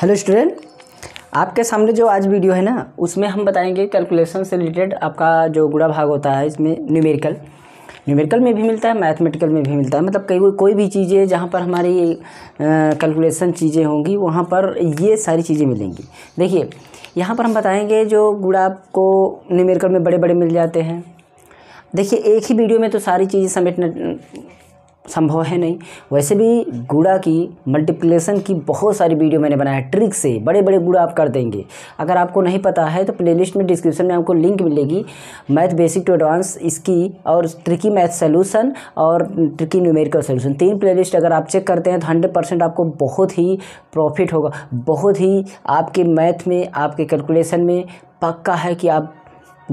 Hello student आपके सामने जो आज वीडियो है ना उसमें हम बताएंगे कैलकुलेशन से रिलेटेड आपका जो गुड़ा भाग होता है इसमें न्यूमेरिकल न्यूमेरिकल में भी मिलता है मैथमेटिकल में भी मिलता है मतलब कई कोई भी चीज़ें जहाँ पर हमारी कैलकुलेशन चीज़ें होंगी वहाँ पर ये सारी चीज़ें मिलेंगी देखिए यहाँ पर हम बताएँगे जो गुड़ा आपको न्यूमेरिकल में बड़े बड़े मिल जाते हैं देखिए एक ही वीडियो में तो सारी चीज़ें समेटना संभव है नहीं वैसे भी गुड़ा की मल्टीप्लिकेशन की बहुत सारी वीडियो मैंने बनाया ट्रिक से बड़े बड़े गुड़ा आप कर देंगे अगर आपको नहीं पता है तो प्लेलिस्ट में डिस्क्रिप्शन में आपको लिंक मिलेगी मैथ बेसिक टू एडवांस इसकी और ट्रिकी मैथ सोल्यूशन और ट्रिकी न्यूमेरिकल सोल्यूशन तीन प्ले अगर आप चेक करते हैं तो हंड्रेड आपको बहुत ही प्रॉफिट होगा बहुत ही आपके मैथ में आपके कैलकुलेशन में पक्का है कि आप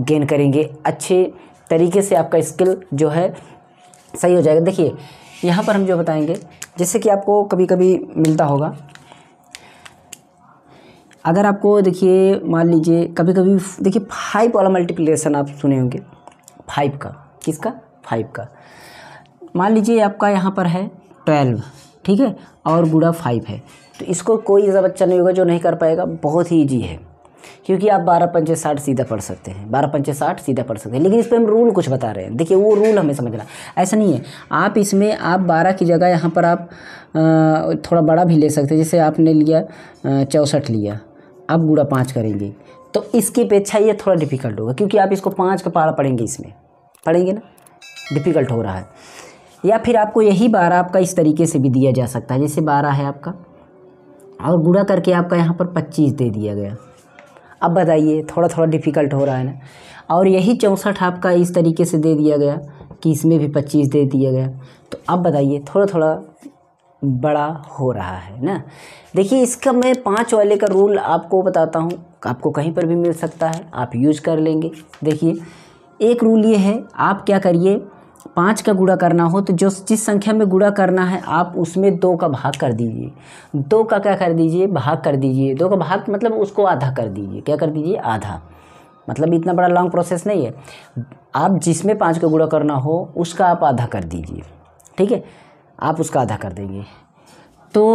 गेन करेंगे अच्छे तरीके से आपका स्किल जो है सही हो जाएगा देखिए यहाँ पर हम जो बताएंगे जैसे कि आपको कभी कभी मिलता होगा अगर आपको देखिए मान लीजिए कभी कभी देखिए फाइव वाला मल्टीप्लिकेशन आप सुने होंगे फाइव का किसका फाइव का मान लीजिए आपका यहाँ पर है ट्वेल्व ठीक है और बूढ़ा फाइव है तो इसको कोई ऐसा बच्चा नहीं होगा जो नहीं कर पाएगा बहुत ही ईजी है क्योंकि आप बारह पंचे साठ सीधा पढ़ सकते हैं बारह पंचे साठ सीधा पढ़ सकते हैं लेकिन इस पर हम रूल कुछ बता रहे हैं देखिए वो रूल हमें समझना ऐसा नहीं है आप इसमें आप बारह की जगह यहाँ पर आप थोड़ा बड़ा भी ले सकते हैं जैसे आपने लिया चौंसठ लिया आप गुड़ा पाँच करेंगे तो इसकी अपेक्षा ये थोड़ा डिफ़िकल्ट होगा क्योंकि आप इसको पाँच का पारा पढ़ेंगे इसमें पढ़ेंगे ना डिफ़िकल्ट हो रहा है या फिर आपको यही बारह आपका इस तरीके से भी दिया जा सकता है जैसे बारह है आपका और गुड़ा करके आपका यहाँ पर पच्चीस दे दिया गया अब बताइए थोड़ा थोड़ा डिफ़िकल्ट हो रहा है ना और यही चौंसठ आपका इस तरीके से दे दिया गया कि इसमें भी पच्चीस दे दिया गया तो अब बताइए थोड़ा थोड़ा बड़ा हो रहा है ना देखिए इसका मैं पाँच वाले का रूल आपको बताता हूँ आपको कहीं पर भी मिल सकता है आप यूज कर लेंगे देखिए एक रूल ये है आप क्या करिए पाँच का गुड़ा करना हो तो जो जिस संख्या में गुड़ा करना है आप उसमें दो का भाग कर दीजिए दो का क्या कर दीजिए भाग कर दीजिए दो का भाग मतलब उसको आधा कर दीजिए क्या कर दीजिए आधा मतलब इतना बड़ा लॉन्ग प्रोसेस नहीं है आप जिसमें पाँच का गुड़ा करना हो उसका आप आधा कर दीजिए ठीक है आप उसका आधा कर देंगे तो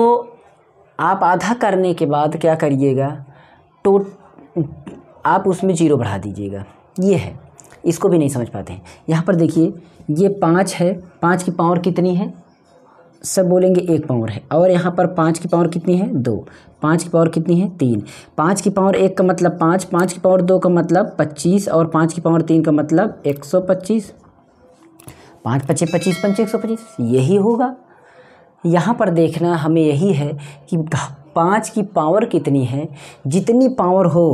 आप आधा करने के बाद क्या करिएगा तो आप उसमें जीरो बढ़ा दीजिएगा ये है इसको भी नहीं समझ पाते हैं यहाँ पर देखिए ये पाँच है पाँच की पावर कितनी है सब बोलेंगे एक पावर है और यहाँ पर पाँच की पावर कितनी है दो पाँच की पावर कितनी है तीन पाँच की पावर एक का मतलब पाँच पाँच की पावर दो का मतलब पच्चीस और पाँच की पावर तीन का मतलब एक सौ पच्चीस पाँच पच्चीस पच्चीस पंच एक सौ पच्चीस यही होगा यहाँ पर देखना हमें यही है कि पाँच की पावर कितनी है जितनी पावर हो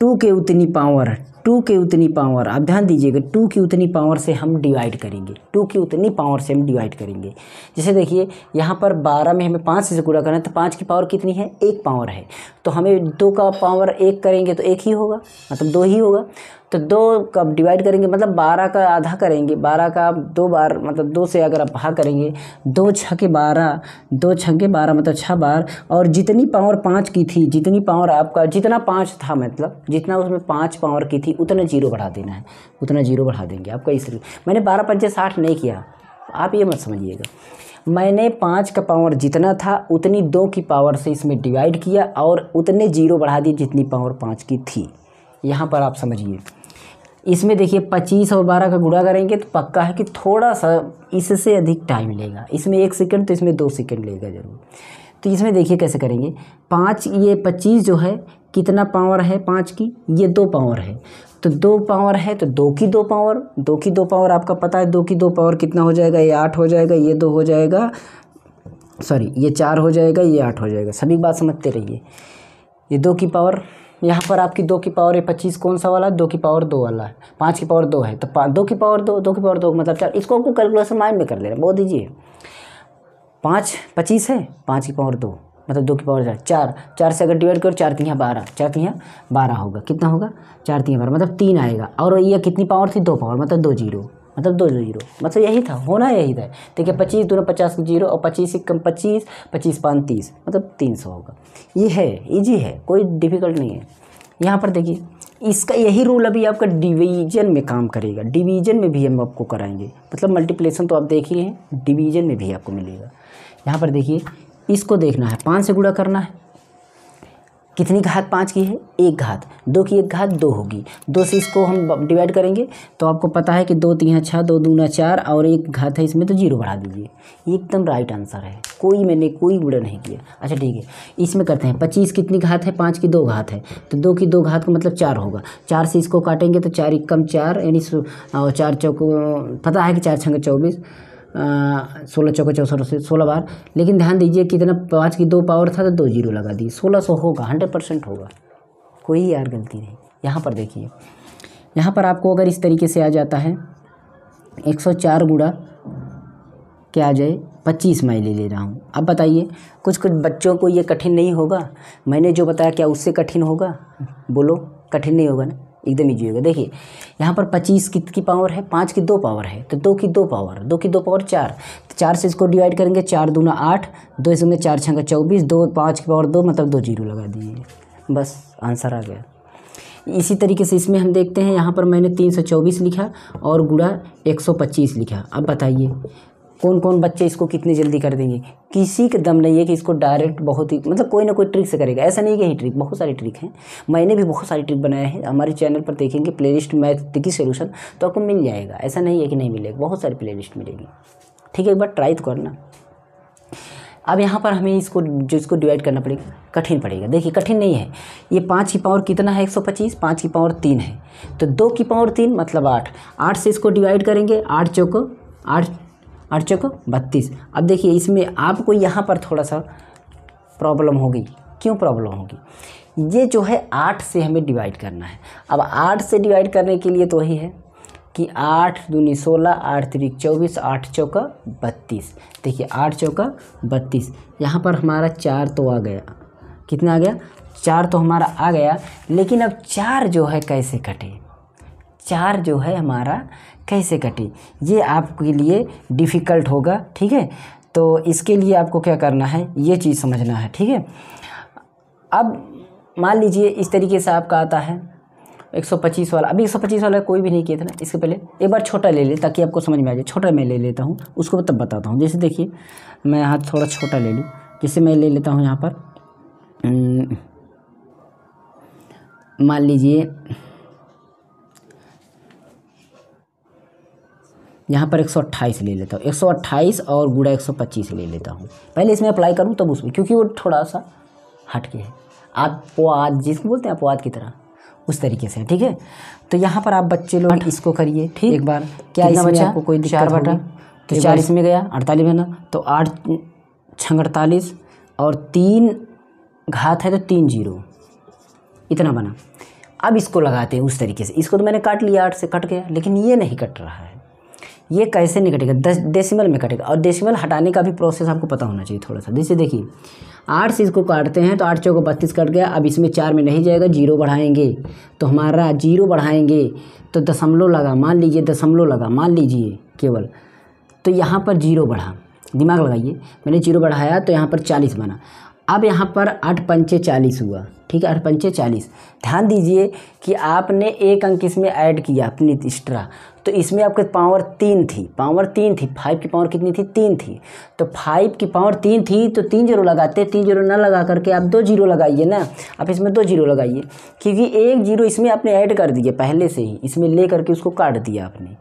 टू के उतनी पावर टू के उतनी पावर आप ध्यान दीजिएगा टू की उतनी पावर से हम डिवाइड करेंगे टू की उतनी पावर से हम डिवाइड करेंगे जैसे देखिए यहाँ पर बारह में हमें पाँच से गुणा करना है तो पाँच की पावर कितनी है एक पावर है तो हमें दो का पावर एक करेंगे तो एक ही होगा मतलब दो ही होगा तो दो का डिवाइड करेंगे मतलब बारह का आधा करेंगे बारह का आप दो बार मतलब दो से अगर आप भाग करेंगे दो छके बारह दो छके बारह मतलब छः बार और जितनी पावर पाँच की थी जितनी पावर आपका जितना पाँच था मतलब जितना उसमें पाँच पावर की थी होगी उतना जीरो बढ़ा देना है उतना जीरो बढ़ा देंगे आपका इस मैंने बारह पंचे साठ नहीं किया आप ये मत समझिएगा मैंने पाँच का पावर जितना था उतनी दो की पावर से इसमें डिवाइड किया और उतने जीरो बढ़ा दिए जितनी पावर पाँच की थी यहाँ पर आप समझिए इसमें देखिए पच्चीस और बारह का गुड़ा करेंगे तो पक्का है कि थोड़ा सा इससे अधिक टाइम लेगा इसमें एक सेकंड तो इसमें दो सेकंड लेगा ज़रूर तो इसमें देखिए कैसे करेंगे पाँच ये पच्चीस जो है कितना पावर है पाँच की ये दो पावर है तो दो पावर है तो दो की दो पावर दो की दो पावर आपका पता है दो की दो पावर कितना हो जाएगा ये आठ हो जाएगा ये दो हो जाएगा सॉरी ये चार हो जाएगा ये आठ हो जाएगा सभी बात समझते रहिए ये दो की पावर यहाँ पर आपकी दो की पावर है पच्चीस कौन सा वाला दो की पावर दो वाला है पाँच की पावर दो है तो दो की पावर दो दो की पावर दो मतलब चार इसको आपको कैलकुलेशन माइंड में कर हैं बोल दीजिए पाँच पच्चीस है पाँच की पावर दो मतलब दो की पावर चार चार चार से अगर डिवाइड करो चार तीन यहाँ बारह चार तीन यहाँ बारह होगा कितना होगा चार तीन बारह मतलब तीन आएगा और ये कितनी पावर थी दो पावर मतलब दो जीरो मतलब दो जीरो मतलब यही था होना यही था देखिए पच्चीस दोनों पचास जीरो और पच्चीस से कम पच्चीस पच्चीस पाँच तीस मतलब तीन सौ होगा ये है ईजी है कोई डिफ़िकल्ट नहीं है यहाँ पर देखिए इसका यही रूल अभी आपका डिवीजन में काम करेगा डिवीजन में भी हम आपको कराएंगे मतलब मल्टीप्लेसन तो आप देखिए डिवीजन में भी आपको मिलेगा यहाँ पर देखिए इसको देखना है पाँच से गुणा करना है कितनी घात पाँच की है एक घात दो की एक घात दो होगी दो से इसको हम डिवाइड करेंगे तो आपको पता है कि दो तीन छः दो दूना चार और एक घात है इसमें तो जीरो बढ़ा दीजिए एकदम राइट आंसर है कोई मैंने कोई गुड़ा नहीं किया अच्छा ठीक है इसमें करते हैं पच्चीस कितनी घात है पाँच की दो घात है तो दो की दो घात का मतलब चार होगा चार से इसको काटेंगे तो चार एक कम चार यानी चार चौक पता है कि चार छंग चौबीस सोलह चौके चौसठ से सोलह बार लेकिन ध्यान दीजिए कितना पाँच की दो पावर था तो दो जीरो लगा दी सोलह सौ होगा हंड्रेड परसेंट होगा कोई यार गलती नहीं यहाँ पर देखिए यहाँ पर आपको अगर इस तरीके से आ जाता है एक सौ चार गुड़ा क्या आ जाए पच्चीस माइले ले रहा हूँ अब बताइए कुछ कुछ बच्चों को ये कठिन नहीं होगा मैंने जो बताया क्या उससे कठिन होगा बोलो कठिन नहीं होगा ना एकदम ईजी होगा देखिए यहाँ पर पच्चीस की, की पावर है पाँच की दो पावर है तो दो की दो पावर दो की दो पावर चार तो चार से इसको डिवाइड करेंगे चार दूना आठ दो से चार छः का चौबीस दो पाँच की पावर दो मतलब दो जीरो लगा दिए बस आंसर आ गया इसी तरीके से इसमें हम देखते हैं यहाँ पर मैंने 324 लिखा और गुड़ा 125 लिखा अब बताइए कौन कौन बच्चे इसको कितनी जल्दी कर देंगे किसी के दम नहीं है कि इसको डायरेक्ट बहुत ही मतलब कोई ना कोई ट्रिक से करेगा ऐसा नहीं कि ही ट्रिक बहुत सारी ट्रिक हैं मैंने भी बहुत सारी ट्रिक बनाए हैं हमारे चैनल पर देखेंगे playlist math tricky solution तो आपको मिल जाएगा ऐसा नहीं है कि नहीं मिलेगा बहुत सारी लिस्ट मिलेगी ठीक है एक बार ट्राई तो करना अब यहाँ पर हमें इसको जो इसको डिवाइड करना पड़ेगा कठिन पड़ेगा देखिए कठिन नहीं है ये पाँच की पावर कितना है एक सौ पच्चीस पाँच की पावर तीन है तो दो की पावर तीन मतलब आठ आठ से इसको डिवाइड करेंगे आठ चौको आठ आठ चौक बत्तीस अब देखिए इसमें आपको यहाँ पर थोड़ा सा प्रॉब्लम होगी क्यों प्रॉब्लम होगी ये जो है आठ से हमें डिवाइड करना है अब आठ से डिवाइड करने के लिए तो वही है कि आठ दूनी सोलह आठ तिरिक चौबीस आठ चौका बत्तीस देखिए आठ चौका बत्तीस यहाँ पर हमारा चार तो आ गया कितना आ गया चार तो हमारा आ गया लेकिन अब चार जो है कैसे कटे चार जो है हमारा कैसे कटे ये आपके लिए डिफ़िकल्ट होगा ठीक है तो इसके लिए आपको क्या करना है ये चीज़ समझना है ठीक है अब मान लीजिए इस तरीके से आपका आता है 125 वाला अभी 125 वाला कोई भी नहीं किया था ना इसके पहले एक बार छोटा ले ले ताकि आपको समझ में आ जाए छोटा मैं ले लेता हूँ उसको तब बताता हूँ जैसे देखिए मैं यहाँ थोड़ा छोटा ले लूँ जैसे मैं ले लेता हूँ यहाँ पर मान लीजिए यहाँ पर 128 ले लेता हूँ 128 और गुड़ा 125 ले लेता हूँ पहले इसमें अप्लाई करूँ तब उसमें क्योंकि वो थोड़ा सा हटके है आप अपवाद जिसको बोलते हैं अपवाद की तरह उस तरीके से ठीक है तो यहाँ पर आप बच्चे लोग इसको करिए ठीक एक बार क्या इसमें बच्चा? आपको कोई चार बटा तो चालीस में गया अड़तालीस में ना तो आठ छंग अड़तालीस और तीन घात है तो तीन जीरो इतना बना अब इसको लगाते हैं उस तरीके से इसको तो मैंने काट लिया आठ से कट गया लेकिन ये नहीं कट रहा है ये कैसे नहीं कटेगा दस डेसिमल में कटेगा और डेसिमल हटाने का भी प्रोसेस आपको पता होना चाहिए थोड़ा सा जैसे देखिए आठ से इसको काटते हैं तो आठ चौको बत्तीस कट गया अब इसमें चार में नहीं जाएगा जीरो बढ़ाएंगे तो हमारा जीरो बढ़ाएंगे तो दशमलव लगा मान लीजिए दशमलव लगा मान लीजिए केवल तो यहाँ पर जीरो बढ़ा दिमाग लगाइए मैंने जीरो बढ़ाया तो यहाँ पर चालीस बना अब यहाँ पर आठ पंचे चालीस हुआ ठीक है आठ पंचे चालीस ध्यान दीजिए कि आपने एक अंक इसमें ऐड किया अपनी एक्स्ट्रा तो इसमें आपके पावर तीन थी पावर तीन थी फाइव की पावर कितनी थी तीन थी तो फाइव की पावर तीन थी तो तीन जीरो लगाते तीन जीरो ना लगा करके आप दो जीरो लगाइए ना आप इसमें दो जीरो लगाइए क्योंकि एक जीरो इसमें आपने ऐड कर दिया पहले से ही इसमें ले करके उसको काट दिया आपने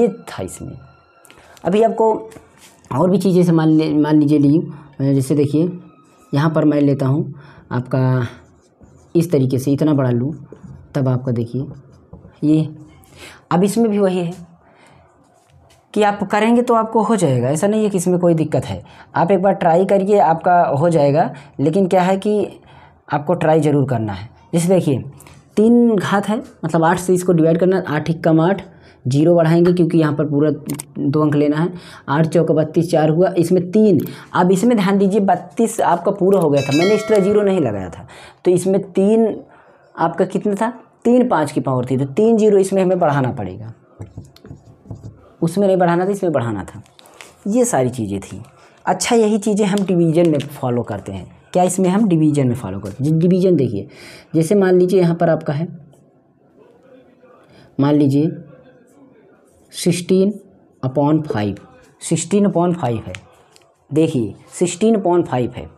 ये था इसमें अभी आपको और भी चीज़ें से मान ले मान लीजिए ली जैसे देखिए यहाँ पर मैं लेता हूँ आपका इस तरीके से इतना बड़ा लूँ तब आपका देखिए ये अब इसमें भी वही है कि आप करेंगे तो आपको हो जाएगा ऐसा नहीं है कि इसमें कोई दिक्कत है आप एक बार ट्राई करिए आपका हो जाएगा लेकिन क्या है कि आपको ट्राई ज़रूर करना है जैसे देखिए तीन घात है मतलब आठ से इसको डिवाइड करना है आठ इक्कम आठ जीरो बढ़ाएंगे क्योंकि यहाँ पर पूरा दो अंक लेना है आठ चौका बत्तीस चार हुआ इसमें तीन अब इसमें ध्यान दीजिए बत्तीस आपका पूरा हो गया था मैंने एक्स्ट्रा जीरो नहीं लगाया था तो इसमें तीन आपका कितना था तीन पाँच की पावर थी तो तीन जीरो इसमें हमें बढ़ाना पड़ेगा उसमें नहीं बढ़ाना था इसमें बढ़ाना था ये सारी चीज़ें थी अच्छा यही चीज़ें हम डिवीज़न में फॉलो करते हैं क्या इसमें हम डिवीज़न में फॉलो करते हैं डिवीज़न देखिए जैसे मान लीजिए यहाँ पर आपका है मान लीजिए sixteen upon five sixteen upon five है देखिए सिक्सटीन अपॉन फाइव है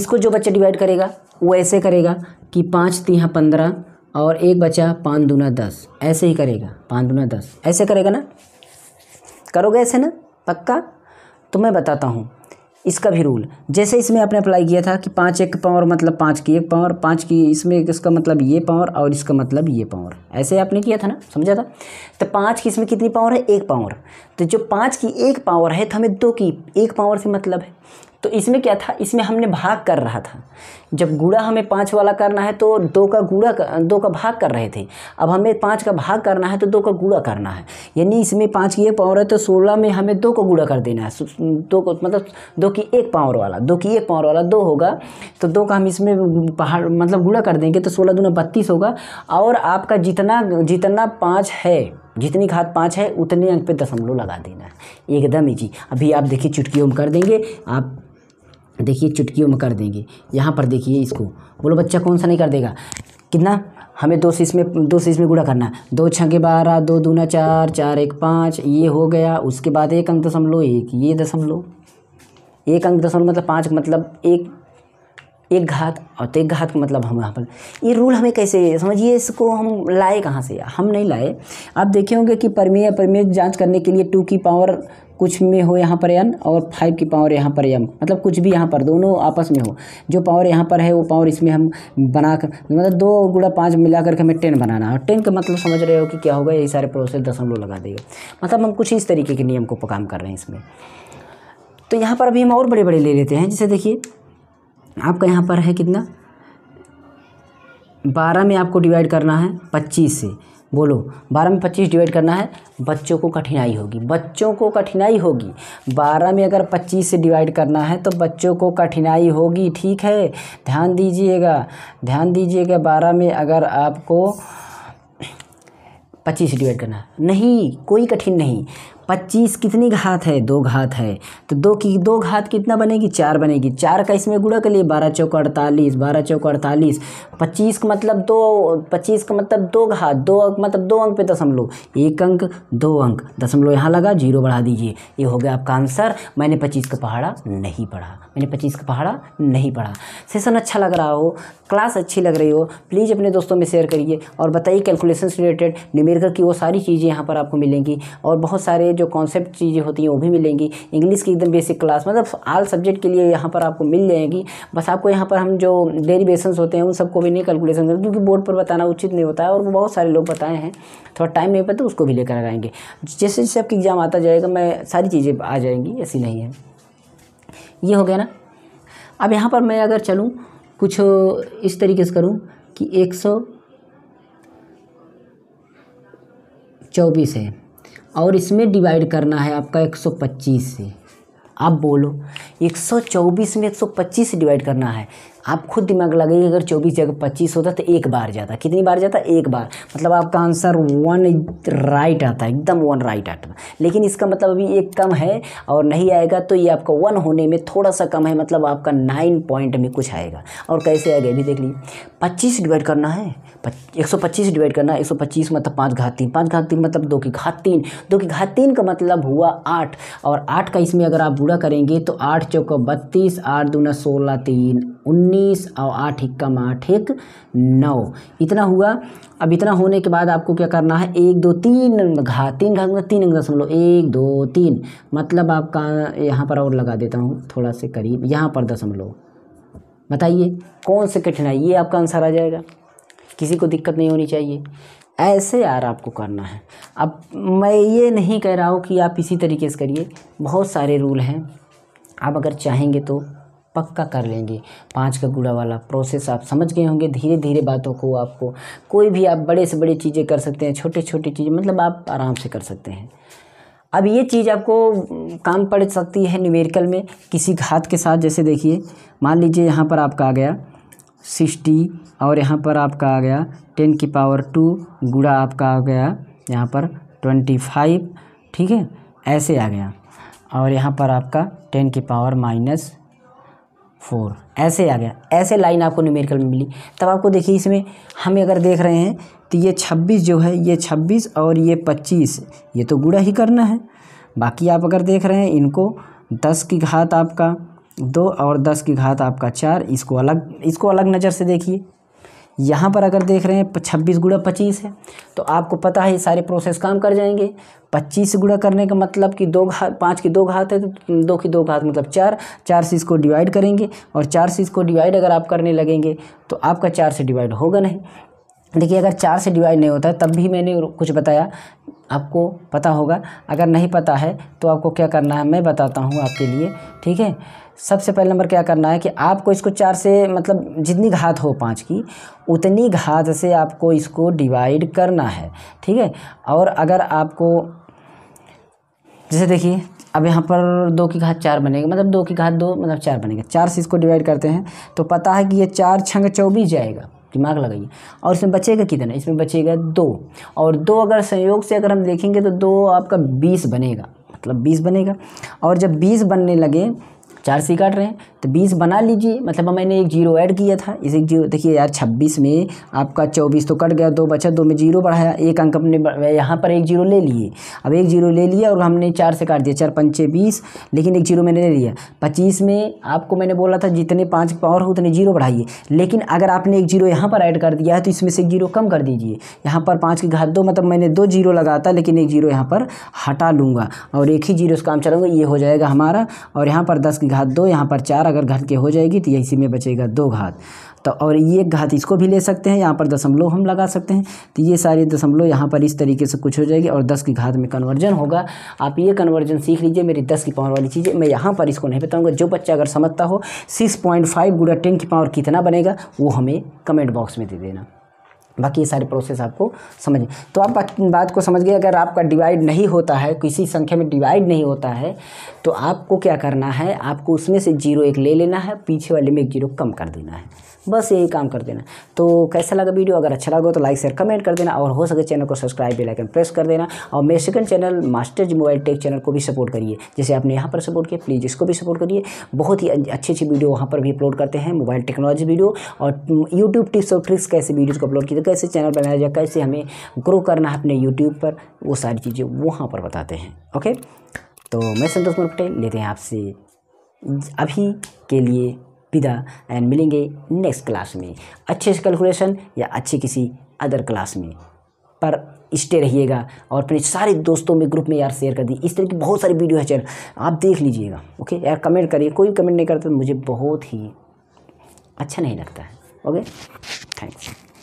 इसको जो बच्चा डिवाइड करेगा वो ऐसे करेगा कि पाँच तीन पंद्रह और एक बचा पाँच दूना दस ऐसे ही करेगा पाँच दूना दस ऐसे करेगा ना करोगे ऐसे ना पक्का तो मैं बताता हूँ इसका भी रूल जैसे इसमें आपने अप्लाई किया था कि पाँच एक पावर मतलब पाँच की एक पावर पाँच की इसमें इसका मतलब ये पावर और इसका मतलब ये पावर ऐसे आपने किया था ना समझा था तो पाँच की इसमें कितनी पावर है एक पावर तो जो पाँच की एक पावर है तो हमें दो की एक पावर से मतलब है तो इसमें क्या था इसमें हमने भाग कर रहा था जब गुड़ा हमें पाँच वाला करना है तो दो का गुड़ा कर, दो का भाग कर रहे थे अब हमें पाँच का भाग करना है तो दो का गुड़ा करना है यानी इसमें पाँच की एक पावर है तो सोलह में हमें दो का गुड़ा कर देना है दो को मतलब दो की एक पावर वाला दो की एक पावर वाला दो होगा तो दो का हम इसमें पहाड़ मतलब गुड़ा कर देंगे तो सोलह दोनों बत्तीस होगा और आपका जितना जितना पाँच है जितनी घात पाँच है उतने अंक पे दशमलव लगा देना है एकदम ही जी अभी आप देखिए चुटकियों में कर देंगे आप देखिए चुटकियों में कर देंगे यहाँ पर देखिए इसको बोलो बच्चा कौन सा नहीं कर देगा कितना हमें दो से में दो से में गुड़ा करना है दो छः के बारह दो दूना चार चार एक पाँच ये हो गया उसके बाद एक अंक दशमलव एक ये दशमलव एक अंक दशमलव मतलब पाँच मतलब एक एक घात और तो एक घात का मतलब हम यहाँ पर ये रूल हमें कैसे समझिए इसको हम लाए कहाँ से हम नहीं लाए आप देखे होंगे कि परमेय परमेय जांच करने के लिए टू की पावर कुछ में हो यहाँ पर एन और फाइव की पावर यहाँ पर एम मतलब कुछ भी यहाँ पर दोनों आपस में हो जो पावर यहाँ पर है वो पावर इसमें हम बना कर मतलब दो गुड़ा पाँच मिला करके हमें टेन बनाना है टेन का मतलब समझ रहे हो कि क्या होगा यही सारे प्रोसेस दशमलव लगा देगा मतलब हम कुछ इस तरीके के नियम को काम कर रहे हैं इसमें तो यहाँ पर अभी हम और बड़े बड़े ले लेते हैं जैसे देखिए आपका यहाँ पर है कितना बारह में आपको डिवाइड करना है पच्चीस से बोलो बारह में पच्चीस डिवाइड करना है बच्चों को कठिनाई होगी बच्चों को कठिनाई होगी बारह में अगर पच्चीस से डिवाइड करना है तो बच्चों को कठिनाई होगी ठीक है ध्यान दीजिएगा ध्यान दीजिएगा बारह में अगर आपको पच्चीस डिवाइड करना नहीं कोई कठिन नहीं पच्चीस कितनी घात है दो घात है तो दो की दो घात कितना बनेगी चार बनेगी चार का इसमें गुड़ा कर लिए बारह चौक अड़तालीस बारह चौक अड़तालीस पच्चीस का मतलब दो पच्चीस का मतलब दो घात दो अंक मतलब दो अंक पे दशमलव एक अंक दो अंक दशमलव यहाँ लगा जीरो बढ़ा दीजिए ये हो गया आपका आंसर मैंने पच्चीस का पहाड़ा नहीं पढ़ा मैंने पच्चीस का पहाड़ा नहीं पढ़ा सेशन अच्छा लग रहा हो क्लास अच्छी लग रही हो प्लीज़ अपने दोस्तों में शेयर करिए और बताइए कैलकुलेशन से रिलेटेड निमेरकर की वो सारी चीज़ें यहाँ पर आपको मिलेंगी और बहुत सारे जो कॉन्सेप्ट चीज़ें होती हैं वो भी मिलेंगी इंग्लिश की एकदम बेसिक क्लास मतलब आल सब्जेक्ट के लिए यहाँ पर आपको मिल जाएगी बस आपको यहाँ पर हम जो डेरीवेशन होते हैं उन सबको भी नहीं कैलकुलेशन करते क्योंकि बोर्ड पर बताना उचित नहीं होता है और बहुत सारे लोग बताए हैं थोड़ा टाइम नहीं पता उसको भी लेकर आएंगे जैसे जैसे आपकी एग्ज़ाम आता जाएगा मैं सारी चीज़ें आ जाएंगी ऐसी नहीं है ये हो गया ना अब यहाँ पर मैं अगर चलूँ कुछ इस तरीके से करूँ कि एक सौ चौबीस है और इसमें डिवाइड करना है आपका 125 से आप बोलो 124 में 125 से डिवाइड करना है आप खुद दिमाग लगाइए अगर चौबीस जगह पच्चीस होता तो एक बार जाता कितनी बार जाता एक बार मतलब आपका आंसर वन राइट आता है एकदम वन राइट आता लेकिन इसका मतलब अभी एक कम है और नहीं आएगा तो ये आपका वन होने में थोड़ा सा कम है मतलब आपका नाइन पॉइंट में कुछ आएगा और कैसे आएगा अभी देख लीजिए पच्चीस डिवाइड करना है एक सौ पच्चीस डिवाइड करना है एक सौ पच्चीस मतलब पाँच घात तीन पाँच घात तीन मतलब दो की घात तीन दो की घात तीन का मतलब हुआ आठ और आठ का इसमें अगर आप बुरा करेंगे तो आठ चौका बत्तीस आठ दूना सोलह तीन उन्नीस और आठ इक्कम आठ एक नौ इतना हुआ अब इतना होने के बाद आपको क्या करना है एक दो तीन घात तीन घात मतलब तीन दशमलव एक दो तीन मतलब आपका यहाँ पर और लगा देता हूँ थोड़ा से करीब यहाँ पर दशमलव बताइए कौन से कठिनाई ये आपका आंसर आ जाएगा किसी को दिक्कत नहीं होनी चाहिए ऐसे यार आपको करना है अब मैं ये नहीं कह रहा हूँ कि आप इसी तरीके से करिए बहुत सारे रूल हैं आप अगर चाहेंगे तो पक्का कर लेंगे पाँच का गुड़ा वाला प्रोसेस आप समझ गए होंगे धीरे धीरे बातों को आपको कोई भी आप बड़े से बड़ी चीज़ें कर सकते हैं छोटे छोटे चीज़ें मतलब आप आराम से कर सकते हैं अब ये चीज़ आपको काम पड़ सकती है न्यूमेरिकल में किसी घात के साथ जैसे देखिए मान लीजिए यहाँ पर आपका आ गया सिक्सटी और यहाँ पर आपका आ गया टेन की पावर टू गुड़ा आपका आ गया यहाँ पर ट्वेंटी फाइव ठीक है ऐसे आ गया और यहाँ पर आपका टेन की पावर माइनस फोर ऐसे आ गया ऐसे लाइन आपको न्यूमेरिकल में मिली तब आपको देखिए इसमें हम अगर देख रहे हैं तो ये छब्बीस जो है ये छब्बीस और ये पच्चीस ये तो गुड़ा ही करना है बाकी आप अगर देख रहे हैं इनको दस की घात आपका दो और दस की घात आपका चार इसको अलग इसको अलग नज़र से देखिए यहाँ पर अगर देख रहे हैं छब्बीस गुड़ा पच्चीस है तो आपको पता है ये सारे प्रोसेस काम कर जाएंगे पच्चीस गुड़ा करने का मतलब कि दो घात पाँच की दो घात है तो दो की दो घात मतलब चार चार से इसको डिवाइड करेंगे और चार से इसको डिवाइड अगर आप करने लगेंगे तो आपका चार से डिवाइड होगा नहीं देखिए अगर चार से डिवाइड नहीं होता तब भी मैंने कुछ बताया आपको पता होगा अगर नहीं पता है तो आपको क्या करना है मैं बताता हूँ आपके लिए ठीक है सबसे पहले नंबर क्या करना है कि आपको इसको चार से मतलब जितनी घात हो पाँच की उतनी घात से आपको इसको डिवाइड करना है ठीक है और अगर आपको जैसे देखिए अब यहाँ पर दो की घात चार बनेगा मतलब दो की घात दो मतलब चार बनेगा चार से इसको डिवाइड करते हैं तो पता है कि ये चार छंग चौबीस जाएगा दिमाग लगाइए और इसमें बचेगा कितना इसमें बचेगा दो और दो अगर संयोग से अगर हम देखेंगे तो दो आपका बीस बनेगा मतलब बीस बनेगा और जब बीस बनने लगे चार सी काट रहे हैं तो बीस बना लीजिए मतलब मैंने एक जीरो ऐड किया था इसे जीरो देखिए यार छब्बीस में आपका चौबीस तो कट गया दो बचा दो में जीरो बढ़ाया एक अंक अपने यहाँ पर एक जीरो ले लिए अब एक जीरो ले लिया और हमने चार से काट दिया चार पंचे बीस लेकिन एक जीरो मैंने ले लिया पच्चीस में आपको मैंने बोला था जितने पाँच पावर हो उतने जीरो बढ़ाइए लेकिन अगर आपने एक जीरो यहाँ पर ऐड कर दिया है तो इसमें से एक जीरो कम कर दीजिए यहाँ पर पाँच की घात दो मतलब मैंने दो जीरो लगा था लेकिन एक जीरो यहाँ पर हटा लूँगा और एक ही जीरो से काम चलाऊँगा ये हो जाएगा हमारा और यहाँ पर दस की घात दो यहाँ पर चार अगर घन के हो जाएगी तो इसी में बचेगा दो घात तो और ये घात इसको भी ले सकते हैं यहाँ पर दशमलव हम लगा सकते हैं तो ये सारे दशमलव यहाँ पर इस तरीके से कुछ हो जाएगी और दस की घात में कन्वर्जन होगा आप ये कन्वर्जन सीख लीजिए मेरी दस की पावर वाली चीज़ें मैं यहाँ पर इसको नहीं बताऊँगा जो बच्चा अगर समझता हो सिक्स पॉइंट फाइव गुड़ा टेन की पावर कितना बनेगा वो हमें कमेंट बॉक्स में दे देना बाकी ये सारे प्रोसेस आपको समझ तो आप बात को समझ गए अगर आपका डिवाइड नहीं होता है किसी संख्या में डिवाइड नहीं होता है तो आपको क्या करना है आपको उसमें से जीरो एक ले लेना है पीछे वाले में एक जीरो कम कर देना है बस यही काम कर देना तो कैसा लगा वीडियो अगर अच्छा लगा तो लाइक शेयर कमेंट कर देना और हो सके चैनल को सब्सक्राइब बेल प्रेस कर देना और मेरे second channel master G mobile tech channel को भी सपोर्ट करिए जैसे आपने यहाँ पर सपोर्ट किया प्लीज़ इसको भी सपोर्ट करिए बहुत ही अच्छी अच्छी वीडियो वहाँ पर भी अपलोड करते हैं मोबाइल टेक्नोलॉजी वीडियो और यूट्यूब टिप्स और ट्रिक्स कैसे वीडियोज़ को अपलोड किए कैसे चैनल बनाया जाए कैसे हमें ग्रो करना है अपने यूट्यूब पर वो सारी चीज़ें वहाँ पर बताते हैं ओके तो मैं संतोष कुमार पटेल लेते हैं आपसे अभी के लिए विदा एंड मिलेंगे नेक्स्ट क्लास में अच्छे से कैलकुलेशन या अच्छे किसी अदर क्लास में पर स्टे रहिएगा और अपने सारे दोस्तों में ग्रुप में यार शेयर कर दी इस तरह की बहुत सारी वीडियो है चैनल आप देख लीजिएगा ओके यार कमेंट करिए कोई भी कमेंट नहीं करता तो मुझे बहुत ही अच्छा नहीं लगता है ओके थैंक्स